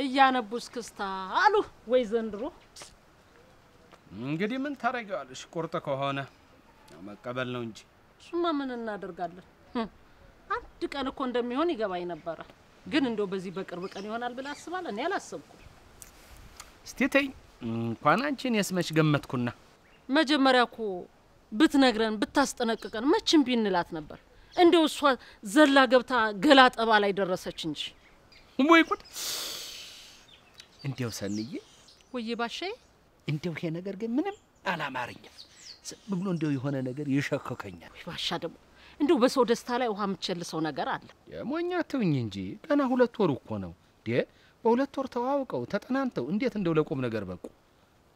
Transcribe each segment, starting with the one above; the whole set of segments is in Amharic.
እያነቡ እስክስታ አሉ ወይ ዘንድሮ። እንግዲህ ምን ታደርጊዋለሽ? ቁርጥ ከሆነ መቀበል ነው እንጂ። እሱማ ምን እናደርጋለን። አንድ ቀን እኮ እንደሚሆን ይገባኝ ነበረ፣ ግን እንደው በዚህ በቅርብ ቀን ይሆናል ብለህ አስባለህ? እኔ አላሰብኩም። እስቲ ተይ፣ እንኳን አንቺን የስመች ገመትኩና። መጀመሪያ እኮ ብትነግረን ብታስጠነቅቀን መቼም ቢንላት ነበር። እንደው እሷ ዘላ ገብታ ገላ ጠባ ላይ ደረሰች እንጂ ወይ ጉድ! እንዲያው ሰንዬ ወይ ባሻዬ፣ እንዲያው ይሄ ነገር ግን ምንም አላማረኝም። ዝም ብሎ እንዲያው የሆነ ነገር ይሸከከኛል። ወይ ባሻ ደግሞ እንዲሁ በሰው ደስታ ላይ ውሃ የምትቸልሰው ነገር አለ። የሞኛ አትብኝ እንጂ ገና ሁለት ወር እኮ ነው። ዴ በሁለት ወር ተዋውቀው ተጠናንተው እንዴት እንደው ለቁም ነገር በቁ።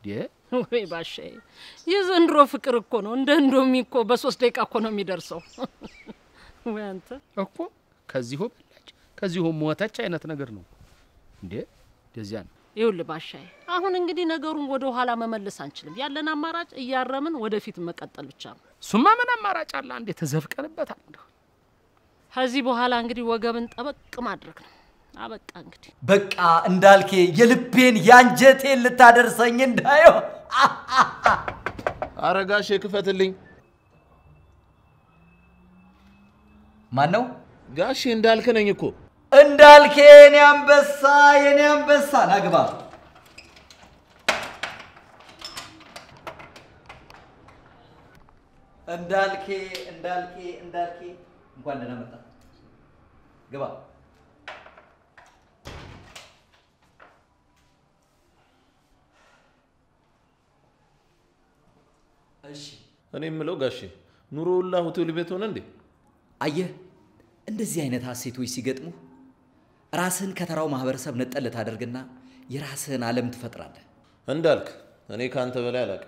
ዴ ወይ ባሻዬ፣ የዘንድሮ ፍቅር እኮ ነው እንደ እንዶሚ እኮ በሶስት ደቂቃ እኮ ነው የሚደርሰው። ወይ አንተ እኮ ከዚሁ በላጭ ከዚሁ ሞተች አይነት ነገር ነው እንዴ። ደዚያ ነው ይኸውልህ ባሻዬ፣ አሁን እንግዲህ ነገሩን ወደ ኋላ መመለስ አንችልም። ያለን አማራጭ እያረምን ወደፊት መቀጠል ብቻ ነው። ሱማ ምን አማራጭ አለ? አንዴ ተዘፍቀንበታል። ከዚህ በኋላ እንግዲህ ወገብን ጠበቅ ማድረግ ነው። አበቃ እንግዲህ በቃ እንዳልኬ የልቤን ያንጀቴን ልታደርሰኝ እንዳየው አረጋሽ ክፈትልኝ። ማን ነው? ጋሽ እንዳልክ ነኝ እኮ እንዳልኬ የኔ አንበሳ የኔ አንበሳ ናግባ እንዳልኬ እንዳልኬ እንዳልኬ እንኳን ደህና መጣ። ግባ። እሺ እኔ የምለው ጋሼ ኑሮ ሁላ ሆቴል ቤት ሆነ እንዴ? አየህ እንደዚህ አይነት ሀሴቶች ሲገጥሙ ራስህን ከተራው ማህበረሰብ ነጠል ልታደርግና የራስህን ዓለም ትፈጥራለህ። እንዳልክ እኔ ከአንተ በላይ አላቅ።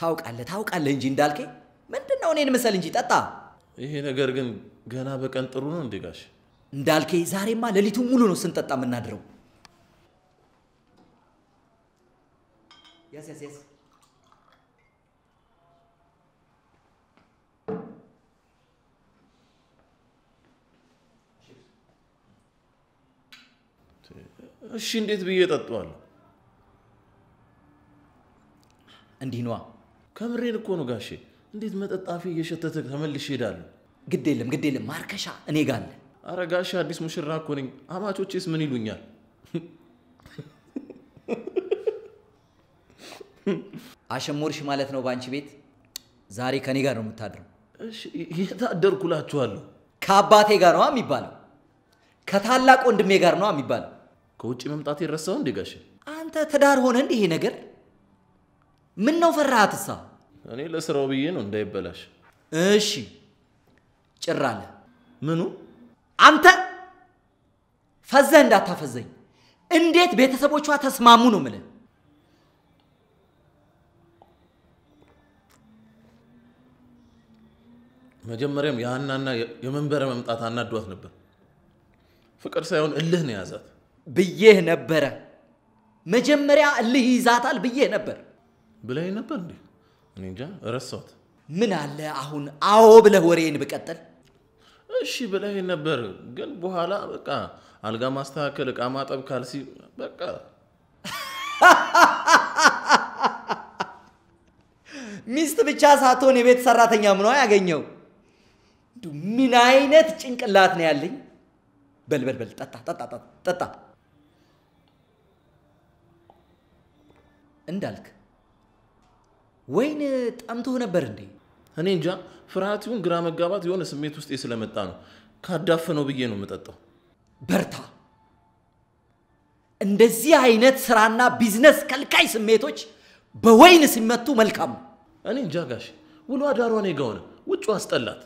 ታውቃለህ ታውቃለህ እንጂ እንዳልኬ ምንድን ነው እኔን ምሰል እንጂ ጠጣ። ይሄ ነገር ግን ገና በቀን ጥሩ ነው እንዴ ጋሽ? እንዳልኬ ዛሬማ ሌሊቱ ሙሉ ነው ስንጠጣ የምናድረው። ያስ ያስ ያስ እሺ እንዴት ብዬ እጠጣዋለሁ? እንዲህ ነዋ። ከምሬን እኮ ነው ጋሼ። እንዴት መጠጣፊ እየሸተተ ተመልሽ እሄዳለሁ? ግድ የለም ግድ የለም ማርከሻ እኔ ጋለ አለ። አረ ጋሼ አዲስ ሙሽራ እኮ ነኝ። አማቾቼስ ምን ይሉኛል? አሸሞርሽ ማለት ነው በአንቺ ቤት። ዛሬ ከኔ ጋር ነው የምታድረው። የታደርኩላችኋለሁ። ከአባቴ ጋር ነዋ የሚባለው። ከታላቅ ወንድሜ ጋር ነዋ የሚባለው። ከውጭ መምጣት የረሳው እንዴ አንተ ትዳር ሆነ እንዲህ ይሄ ነገር ምን ነው ፈራሃትሳ? እኔ ለስራው ብዬ ነው እንዳይበላሽ። እሺ ጭራለ አለ። ምኑ? አንተ ፈዘህ እንዳታፈዘኝ። እንዴት ቤተሰቦቿ ተስማሙ ነው ምለን መጀመሪያም የሀናና የመንበረ መምጣት አናዷት ነበር። ፍቅር ሳይሆን እልህ ነው የያዛት። ብዬህ ነበረ። መጀመሪያ እልህ ይዛታል ብዬህ ነበር። ብለህ ነበር እንዴ? እኔ እንጃ ረሳሁት። ምን አለ አሁን አዎ ብለህ ወሬን ብቀጥል። እሺ ብለህ ነበር፣ ግን በኋላ በቃ አልጋ ማስተካከል፣ እቃ ማጠብ፣ ካልሲ በቃ ሚስት ብቻ ሳትሆን የቤት ሰራተኛ ምኗ ያገኘው? ምን አይነት ጭንቅላት ነው ያለኝ? በልበልበል ጠጣ ጠጣ ጠጣ እንዳልክ ወይን ጠምቶህ ነበር እንዴ? እኔ እንጃ፣ ፍርሃት ይሁን ግራ መጋባት የሆነ ስሜት ውስጤ ስለመጣ ነው። ካዳፈነው ብዬ ነው የምጠጣው። በርታ። እንደዚህ አይነት ስራና ቢዝነስ ከልካይ ስሜቶች በወይን ሲመቱ መልካም እኔ እንጃ ጋሽ፣ ውሎ አዳሯ እኔ ጋ ሆነ። ውጩ አስጠላት።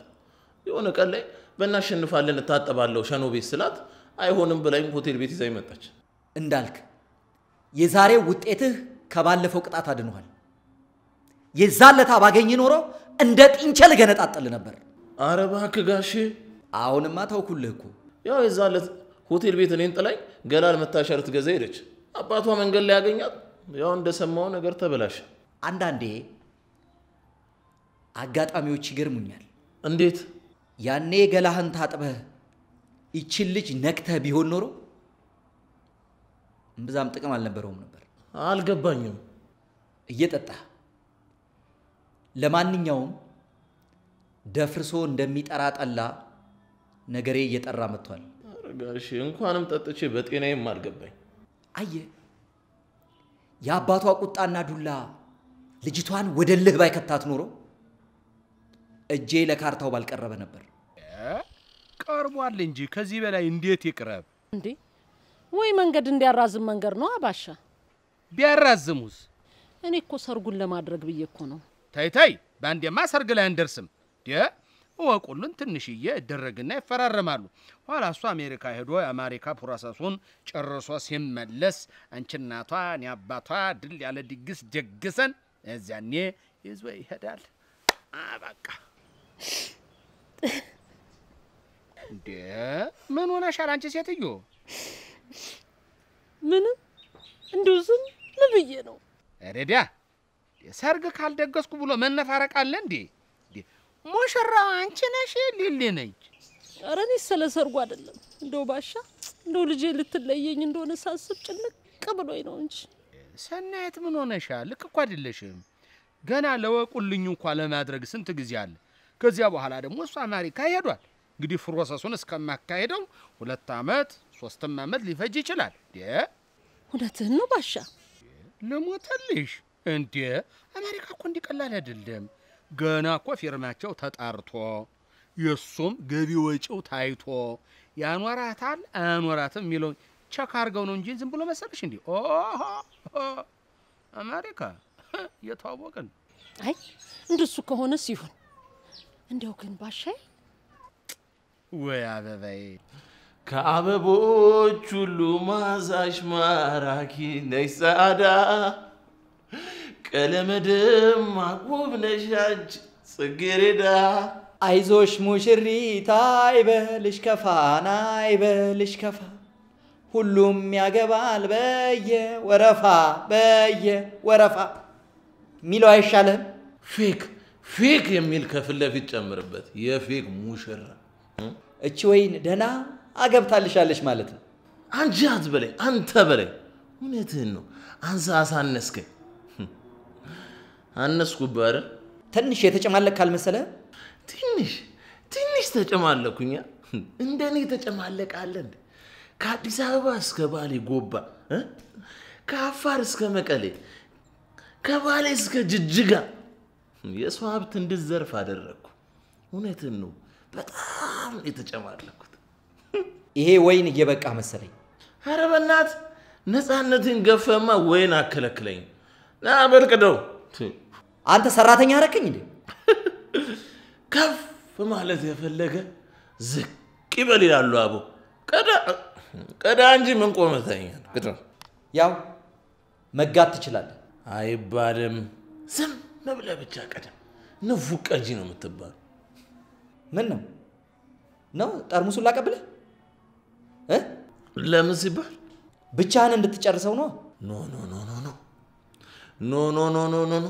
የሆነ ቀን ላይ በእናሸንፋለን እታጠባለሁ ሸኖ ቤት ስላት አይሆንም ብላኝ ሆቴል ቤት ይዛ መጣች። እንዳልክ የዛሬው ውጤትህ ከባለፈው ቅጣት አድኖሃል። የዛለታ ባገኝ ኖሮ እንደ ጥንቸል ገነጣጠል ነበር። አረ እባክህ ጋሼ፣ አሁንማ ተውኩልህ እኮ። ያው የዛለት ሆቴል ቤት እኔን ጥላኝ ገላል መታሻ ልትገዛ ሄደች። አባቷ መንገድ ላይ ያገኛት፣ ያው እንደሰማው ነገር ተበላሸ። አንዳንዴ አጋጣሚዎች ይገርሙኛል። እንዴት? ያኔ ገላህን ታጥበህ ይችን ልጅ ነክተህ ቢሆን ኖሮ እምብዛም ጥቅም አልነበረውም ነበር። አልገባኝም። እየጠጣ ለማንኛውም ደፍርሶ እንደሚጠራ ጠላ ነገሬ እየጠራ መጥቷል። ጋሽ እንኳንም ጠጥቼ በጤናዬም አልገባኝ። አየ የአባቷ ቁጣና ዱላ ልጅቷን ወደ ልህ ባይከታት ኖሮ እጄ ለካርታው ባልቀረበ ነበር። ቀርቧል እንጂ ከዚህ በላይ እንዴት ይቅረብ እንዴ? ወይ መንገድ እንዲያራዝም መንገድ ነው አባሻ። ቢያራዝሙስ? እኔ እኮ ሰርጉን ለማድረግ ብዬ እኮ ነው። ተይ ተይ፣ በአንዴማ ሰርግ ላይ አንደርስም። እወቁልን፣ ትንሽዬ እደረግና ይፈራረማሉ። ኋላ እሷ አሜሪካ ሄዶ የአሜሪካ ፕሮሰሱን ጨርሶ ሲመለስ አንቺ እናቷ እኔ አባቷ ድል ያለ ድግስ ደግሰን እዚያኔ ይዞ ይሄዳል። አበቃ። እንዴ ምን ሆነሻል አንቺ ሴትዮ? ምንም እንዲሁ ዝም ምን ብዬ ነው ረዳ ሰርግ ካልደገስኩ ብሎ መነፋረቅ አለ እንዴ? ሙሽራው አንቺ ነሽ ሊሊ ነች። ኧረ እኔ ስለ ሰርጉ አይደለም እንደው ባሻ እንደው ልጄ ልትለየኝ እንደሆነ ሳስብ ጭንቅ ብሎኝ ነው እንጂ። ሰናየት ምን ሆነሻ? ልክ እኮ አይደለሽም። ገና ለወቁልኝ እንኳ ለማድረግ ስንት ጊዜ አለ። ከዚያ በኋላ ደግሞ እሱ አሜሪካ ሄዷል። እንግዲህ ፕሮሰሱን እስከማካሄደው ሁለት አመት ሶስትም አመት ሊፈጅ ይችላል። እውነትህን ነው ባሻ ለሞተልሽ እንዴ! አሜሪካ እኮ እንዲቀላል አይደለም። ገና እኮ ፊርማቸው ተጣርቶ የእሱም ገቢ ወጪው ታይቶ ያኖራታል አያኖራትም የሚለው ቸክ አርገው ነው እንጂ ዝም ብሎ መሰለሽ እንዲ አሜሪካ የተዋወቅን። አይ እንደሱ ከሆነ ሲሆን እንደው ግን ባሻይ ወይ አበባዬ ከአበቦች ሁሉ ማዛሽ ማራኪ ነሽ ጸዓዳ ቀለመ ደማቅ ውብ ነሽ አንቺ ጽጌረዳ። አይዞሽ ሙሽሪት አይበልሽ ከፋና አይበልሽ ከፋ ሁሉም ያገባል በየወረፋ በየወረፋ የሚለው አይሻልም? ፌክ ፌክ የሚል ከፊት ለፊት ጨምርበት የፌክ ሙሽራ እቺ ወይን ደህና አገብታልሻለች ማለት ነው። አንቺ አትበለኝ፣ አንተ በለኝ። እውነትህን ነው። አንሰ አሳነስከኝ። አነስኩብህ አይደል? ትንሽ የተጨማለቅ ካልመሰለ ትንሽ ትንሽ ተጨማለኩኛ። እንደኔ ተጨማለቃለ እንዴ? ከአዲስ አበባ እስከ ባሌ ጎባ፣ ከአፋር እስከ መቀሌ፣ ከባሌ እስከ ጅጅጋ የሰው ሀብት እንድዘርፍ አደረግኩ። እውነትን ነው በጣም በጣም የተጨማለኩት። ይሄ ወይን እየበቃ መሰለኝ። አረ ነፃነትን ገፈማ ወይን አከለክለኝ። ና በልቅደው። አንተ ሰራተኛ አረከኝ እንዴ? ከፍ ማለት የፈለገ ዝቅ ይበል ይላሉ አቦ። ቀዳ እንጂ ምን ቆመተኛ ያው መጋት ትችላለህ አይባልም። ዝም ብለህ ብቻ ቀደም ንፉቀጂ ነው የምትባል። ምን ነው ነው ጠርሙሱን ላቀብልህ? ለምን ሲባል ብቻህን እንድትጨርሰው ነው። ኖ ኖ ኖ ኖ ኖ ኖ ኖ ኖ ኖ ኖ ኖ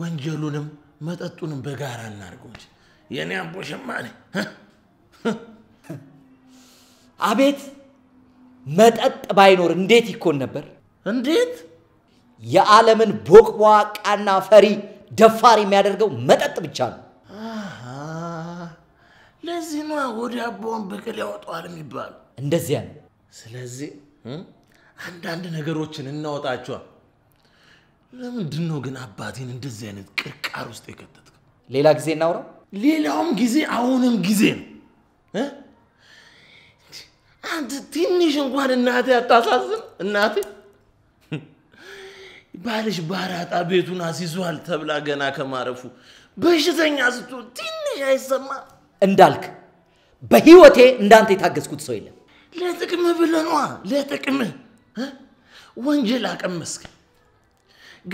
ወንጀሉንም መጠጡንም በጋራ እናድርገው እንጂ የእኔ አቦ ሸማኔ። አቤት መጠጥ ባይኖር እንዴት ይኮን ነበር? እንዴት የዓለምን ቦቅቧቃና ፈሪ ደፋር የሚያደርገው መጠጥ ብቻ ነው። ለዚህ ነው ወደ አቦን ብቅል ያወጣዋል የሚባል እንደዚያ ነው። ስለዚህ አንዳንድ ነገሮችን እናወጣቸዋል። ለምንድን ነው ግን አባቴን እንደዚህ አይነት ቅርቃር ውስጥ የከተትከው? ሌላ ጊዜ እናውራው። ሌላውም ጊዜ አሁንም ጊዜ ነው። አንተ ትንሽ እንኳን እናቴ አታሳዝን። እናቴ ባልሽ ባራጣ ቤቱን አስይዟል ተብላ ገና ከማረፉ በሽተኛ ስትሆን ትንሽ አይሰማ እንዳልክ በህይወቴ እንዳንተ የታገዝኩት ሰው የለም። ለጥቅም ብለህ ለጥቅም ወንጀል አቀመስክ።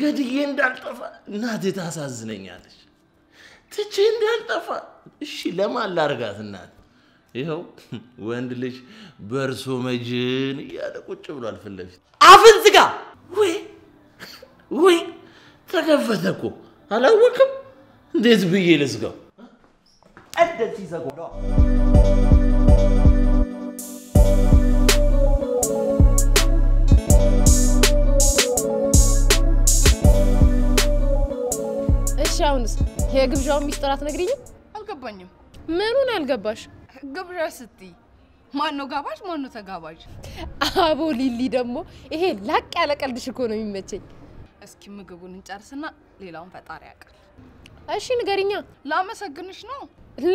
ገድዬ እንዳልጠፋ እናቴ ታሳዝነኛለች። ትቼ እንዳልጠፋ እሺ፣ ለማን ላርጋት እናት? ይኸው ወንድ ልጅ በእርሶ መጅን እያለ ቁጭ ብሏል ፊት ለፊት። አፍን ዝጋ! ወይ ወይ፣ ተከፈተ እኮ አላወቅም። እንዴት ብዬ ልዝጋው? tendencies are going እሺ አሁንስ የግብዣውን ሚስጥር አትነግሪኝም? አልገባኝም። ምኑን አልገባሽ? ግብዣ ስትይ ማን ነው ጋባዥ? ማን ነው ተጋባዥ? አቦ ሊሊ ደግሞ ይሄ ላቅ ያለ ቀልድሽ እኮ ነው የሚመቸኝ። እስኪ ምግቡን እንጨርስና ሌላውን ፈጣሪ ያውቃል። እሺ ንገሪኛ። ላመሰግንሽ ነው።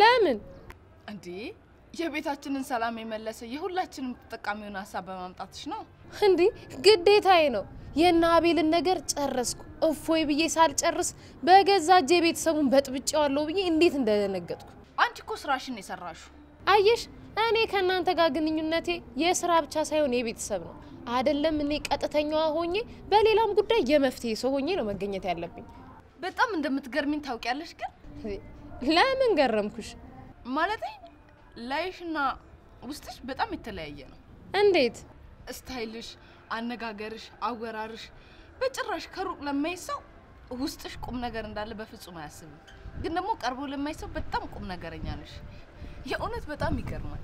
ለምን እንዴ? የቤታችንን ሰላም የመለሰ የሁላችንም ተጠቃሚውን ሀሳብ በማምጣትሽ ነው። እንዴ ግዴታዬ ነው። የእነ አቤልን ነገር ጨረስኩ። እፎይ ብዬ ሳልጨርስ በገዛ እጄ ቤተሰቡን በጥብጬዋለሁ ብዬ እንዴት እንደደነገጥኩ። አንቺ እኮ ስራሽን የሰራሹ። አየሽ፣ እኔ ከእናንተ ጋር ግንኙነቴ የስራ ብቻ ሳይሆን የቤተሰብ ነው። አይደለም እኔ ቀጥተኛዋ ሆኜ በሌላም ጉዳይ የመፍትሄ ሰው ሆኜ ነው መገኘት ያለብኝ። በጣም እንደምትገርሚኝ ታውቂያለሽ ግን ለምን ገረምኩሽ? ማለቴ ላይሽና ውስጥሽ በጣም የተለያየ ነው። እንዴት? ስታይልሽ፣ አነጋገርሽ፣ አወራርሽ በጭራሽ ከሩቅ ለማይ ሰው ውስጥሽ ቁም ነገር እንዳለ በፍጹም አያስብም። ግን ደግሞ ቀርቦ ለማይ ሰው በጣም ቁም ነገረኛ ነሽ። የእውነት በጣም ይገርማል።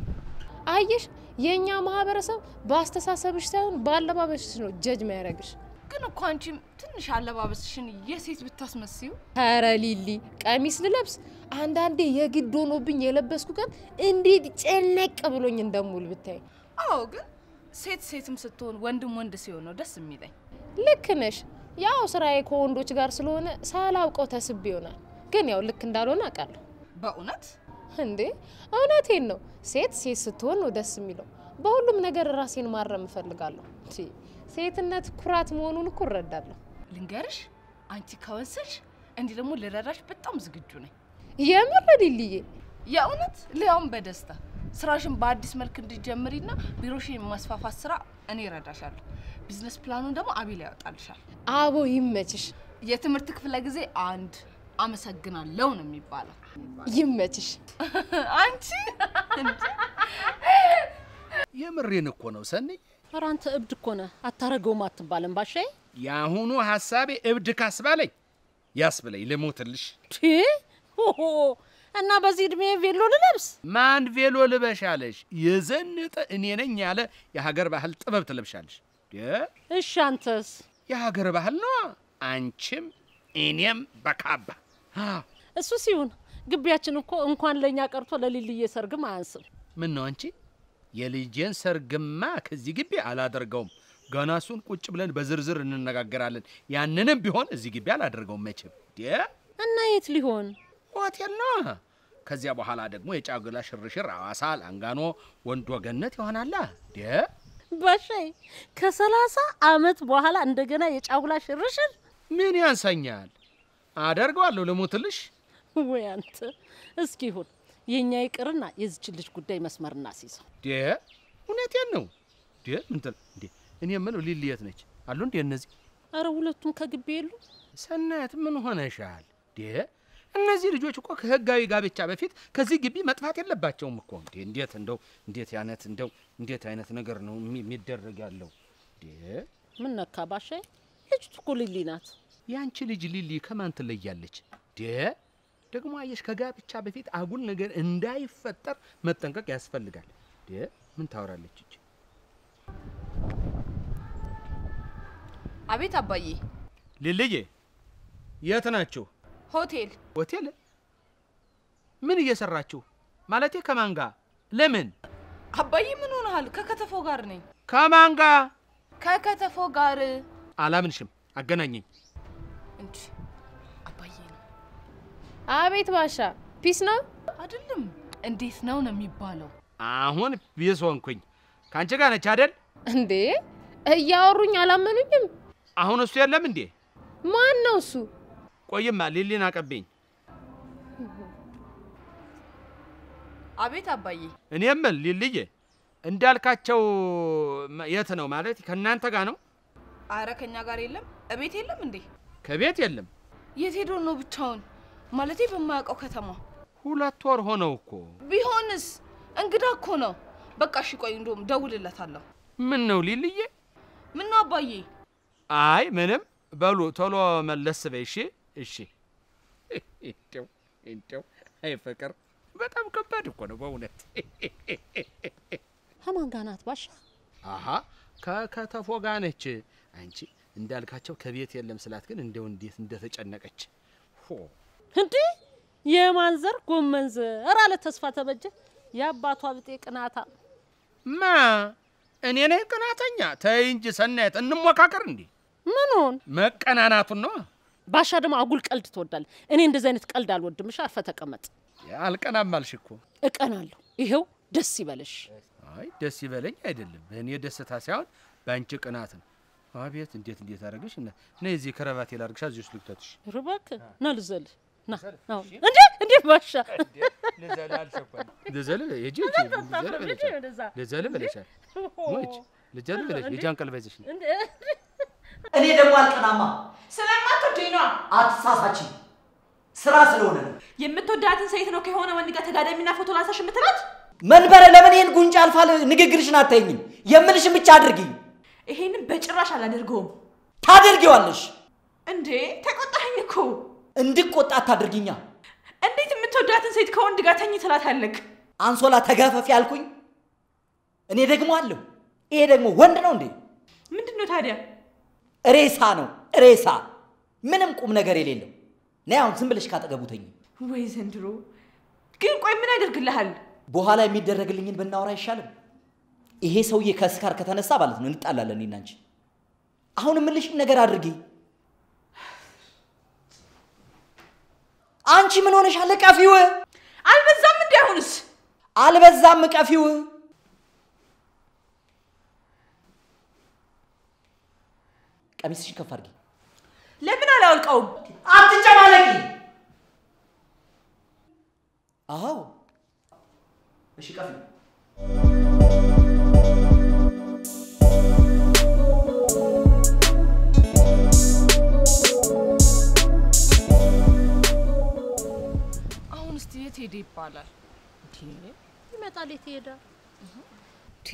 አየሽ፣ የእኛ ማህበረሰብ በአስተሳሰብሽ ሳይሆን በአለባበስሽ ነው ጀጅ የሚያደርግሽ። ግን እኮ አንቺ ትንሽ አለባበስሽን የሴት ብታስመስዩ። ኧረ ሊሊ ቀሚስ ልለብስ አንዳንዴ የግድ ሆኖብኝ የለበስኩ ቀን እንዴት ጨነቅ ብሎኝ እንደሙል ብታይ። አዎ ግን ሴት ሴትም ስትሆን ወንድም ወንድ ሲሆን ነው ደስ የሚለኝ። ልክ ነሽ። ያው ስራዬ ከወንዶች ጋር ስለሆነ ሳላውቀው ተስብ ይሆናል። ግን ያው ልክ እንዳልሆነ አውቃለሁ። በእውነት እንዴ? እውነቴን ነው። ሴት ሴት ስትሆን ነው ደስ የሚለው። በሁሉም ነገር ራሴን ማረም እፈልጋለሁ። ሴትነት ኩራት መሆኑን እኮ እረዳለሁ። ልንገርሽ፣ አንቺ ከወሰንሽ እንዲህ ደግሞ ልረዳሽ በጣም ዝግጁ ነኝ። የምር ሊልዬ፣ የእውነት ሊያውም በደስታ ስራሽን በአዲስ መልክ እንድጀምሪና ቢሮሽን የማስፋፋት ስራ እኔ እረዳሻለሁ። ቢዝነስ ፕላኑን ደግሞ አቢላ ያወጣልሻል። አቦ ይመችሽ። የትምህርት ክፍለ ጊዜ አንድ አመሰግናለሁ ነው የሚባለው። ይመችሽ አንቺ የምሬን እኮ ነው ሰኒ። ኧረ አንተ እብድ እኮ ነህ፣ አታረገውም አትባልም ባሻዬ። የአሁኑ ሀሳቤ እብድ ካስባለኝ ያስብለኝ ልሞትልሽ። እና በዚህ እድሜ ቬሎ ልለብስ? ማን ቬሎ ልበሻለሽ? የዘንጠ እኔ ነኝ ያለ የሀገር ባህል ጥበብ ትለብሻለሽ። እሺ አንተስ? የሀገር ባህል ነው አንቺም እኔም በካባ እሱ ሲሆን ግቢያችን እኮ እንኳን ለእኛ ቀርቶ ለሊልዬ ሰርግም አያንስም። ምን ነው አንቺ የልጄን ሰርግማ ከዚህ ግቢ አላደርገውም። ገና እሱን ቁጭ ብለን በዝርዝር እንነጋገራለን። ያንንም ቢሆን እዚህ ግቢ አላደርገውም መቼም። እና የት ሊሆን? ሆቴል ነው። ከዚያ በኋላ ደግሞ የጫጉላ ሽርሽር አዋሳ፣ ላንጋኖ፣ ወንዶ ገነት ይሆናላ። ባሻይ ከሰላሳ አመት በኋላ እንደገና የጫጉላ ሽርሽር ምን ያንሰኛል? አደርገዋለሁ ልሙትልሽ። ወይ አንተ እስኪ ይሁን የእኛ ይቅርና የዚች ልጅ ጉዳይ መስመር እናስይዘው። እውነቴን ነው። ምንትል እንዴ? እኔ የምለው ሊሊ ነች አሉ? እንዴ እነዚህ አረ ሁለቱም ከግቢ የሉ። ሰናየት ምን ሆነሻል? ዴ እነዚህ ልጆች እኮ ከህጋዊ ጋብቻ በፊት ከዚህ ግቢ መጥፋት የለባቸውም እኮ። እንዴ እንዴት እንደው እንዴት ያነት እንደው እንዴት አይነት ነገር ነው የሚደረግ ያለው? ዴ ምን ነካ ባሻ? ልጅቱ እኮ ሊሊ ናት። ያንቺ ልጅ ሊሊ ከማን ትለያለች? ዴ ደግሞ አየሽ ከጋብቻ በፊት አጉል ነገር እንዳይፈጠር መጠንቀቅ ያስፈልጋል። ምን ታወራለች እች? አቤት አባዬ። ልልዬ፣ የት ናችሁ? ሆቴል። ሆቴል? ምን እየሰራችሁ? ማለቴ ከማን ለምን? አባዬ፣ ምን ሆነሃል? ከከተፎ ጋር ነኝ። ከማን ከከተፎ ጋር። አላምንሽም። አገናኘኝ እንዴ አቤት ባሻ፣ ፒስ ነው አይደለም? እንዴት ነው ነው የሚባለው? አሁን ፒስ ሆንኩኝ። ከአንቺ ጋር ነች አይደል? እንዴ እያወሩኝ አላመኑኝም። አሁን እሱ የለም እንዴ? ማን ነው እሱ? ቆይማ ሊሊን አቀብኝ። አቤት አባዬ። እኔ የምል ሊልዬ እንዳልካቸው የት ነው ማለት ከእናንተ ጋር ነው? አረ ከኛ ጋር የለም። እቤት የለም እንዴ? ከቤት የለም። የት ሄዶ ነው ብቻውን? ማለቴ በማያውቀው ከተማ። ሁለት ወር ሆነው እኮ። ቢሆንስ እንግዳ እኮ ነው። በቃ እሺ ቆይ እንደውም ደውልለታለሁ። ምን ነው ሊልዬ? ምን ነው አባዬ? አይ ምንም። በሉ ቶሎ መለስ በይ። እሺ እሺ። እንደው እንደው አይ ፍቅር በጣም ከባድ እኮ ነው በእውነት። ከማን ጋር ናት ባሻ? አሀ ከከተፎ ጋር ነች። አንቺ እንዳልካቸው ከቤት የለም ስላት ግን እንደው እንዴት እንደተጨነቀች ሆ እንዴ የማንዘር ጎመንዘር አለ ተስፋ ተበጀ። የአባቷ ብጤ ቅናታ ማ እኔ ነኝ ቅናተኛ? ተይ እንጂ ሰናየት፣ እንሞካከር። እንዴ ምኑን መቀናናቱን ነው። ባሻ ደግሞ አጉል ቀልድ ትወዳለህ። እኔ እንደዚህ አይነት ቀልድ አልወድም። እሺ ተቀመጥ። አልቀናም አልሽ እኮ። እቀናለሁ። ይሄው ደስ ይበልሽ። አይ ደስ ይበለኝ አይደለም፣ እኔ ደስታ ሳይሆን በአንቺ ቅናት ነው። አቤት እንዴት እንዴት አደረገሽ! ነይ እዚህ ከረባቴ ላድርግሻ፣ እዚህ ልክተትሽ። ርበክ ና እኔ ደግሞ አልቀናማ። ስለማትወደኝ ነዋ። አትሳሳች፣ ስራ ስለሆነ ነው። የምትወዳትን ሴት ነው ከሆነ ወንድ ጋር ተጋዳሚና ፎቶ ላንሳሽ የምትላት መንበረ። ለምን ይህን ጉንጭ አልፋ ንግግርሽን አታይኝም? የምልሽን ብቻ አድርጊኝ። ይሄንን በጭራሽ አላደርገውም። ታደርጊዋለሽ እንዴ? ተቆጣኝ እኮ እንድቆጣ አታድርጊኛ። እንዴት የምትወዳትን ሴት ከወንድ ጋር ተኝ ትላታለህ? አንሶላ ተገፈፍ ያልኩኝ እኔ ደግሞ አለሁ። ይሄ ደግሞ ወንድ ነው እንዴ? ምንድን ነው ታዲያ? ሬሳ ነው ሬሳ፣ ምንም ቁም ነገር የሌለው። ነይ አሁን ዝም ብለሽ ካጠገቡ ተኝ። ወይ ዘንድሮ ግን ቆይ ምን ያደርግልሃል? በኋላ የሚደረግልኝን ብናወራ አይሻልም? ይሄ ሰውዬ ከስካር ከተነሳ ማለት ነው እንጣላለን እኔና አንቺ። አሁን የምልሽን ነገር አድርጊ። አንቺ ምን ሆነሻል? ቀፊው አልበዛም? እንዲ አሁንስ አልበዛም? ቀፊው ቀሚስሽን ከፍ አድርጊ። ለምን አላወልቀውም? አትጨማለቂ። አዎ፣ እሺ ቀፊው ቴዲ ይባላል። ይመጣል፣ የት ይሄዳል? ቴ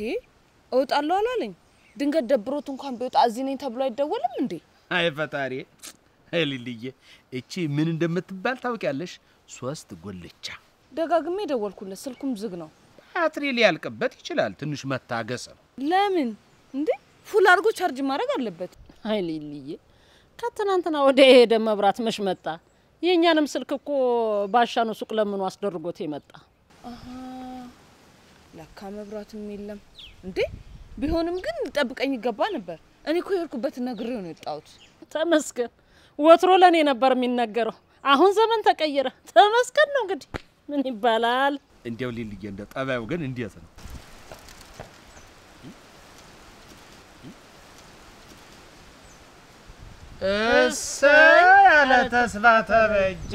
እወጣለሁ አላለኝ። ድንገት ደብሮት እንኳን ቢወጣ እዚህ ነኝ ተብሎ አይደወልም እንዴ? አይ ፈጣሪ፣ ሊልዬ እቺ ምን እንደምትባል ታውቂያለሽ? ሶስት ጎልቻ ደጋግሜ ደወልኩለት፣ ስልኩም ዝግ ነው። ባትሪ ሊያልቅበት ይችላል። ትንሽ መታገስ ነው። ለምን እንዴ? ፉል አድርጎ ቻርጅ ማድረግ አለበት። አይ ሊልዬ፣ ከትናንትና ወደ ሄደ መብራት መሽ መጣ። የእኛንም ስልክ እኮ ባሻ ነው ሱቅ ለምኑ አስደርጎት የመጣ ለካ መብራትም የለም እንዴ። ቢሆንም ግን ጠብቀኝ ይገባ ነበር። እኔ እኮ የሄድኩበት ነግሬው ነው የወጣሁት። ተመስገን። ወትሮ ለእኔ ነበር የሚነገረው። አሁን ዘመን ተቀየረ። ተመስገን ነው እንግዲህ ምን ይባላል። እንዲያው ሊልዬ፣ እንደ ጠባዩ ግን እንዴት ነው? እሰይ ለተስፋ ተበጀ